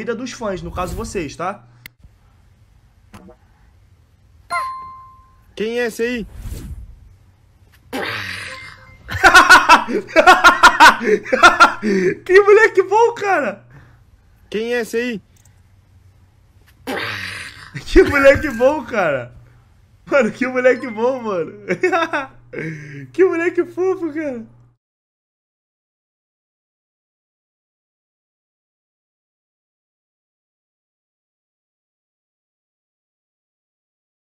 vida dos fãs, no caso vocês, tá? Quem é esse aí? que moleque bom, cara! Quem é esse aí? que moleque bom, cara! Mano, que moleque bom, mano! que moleque fofo, cara!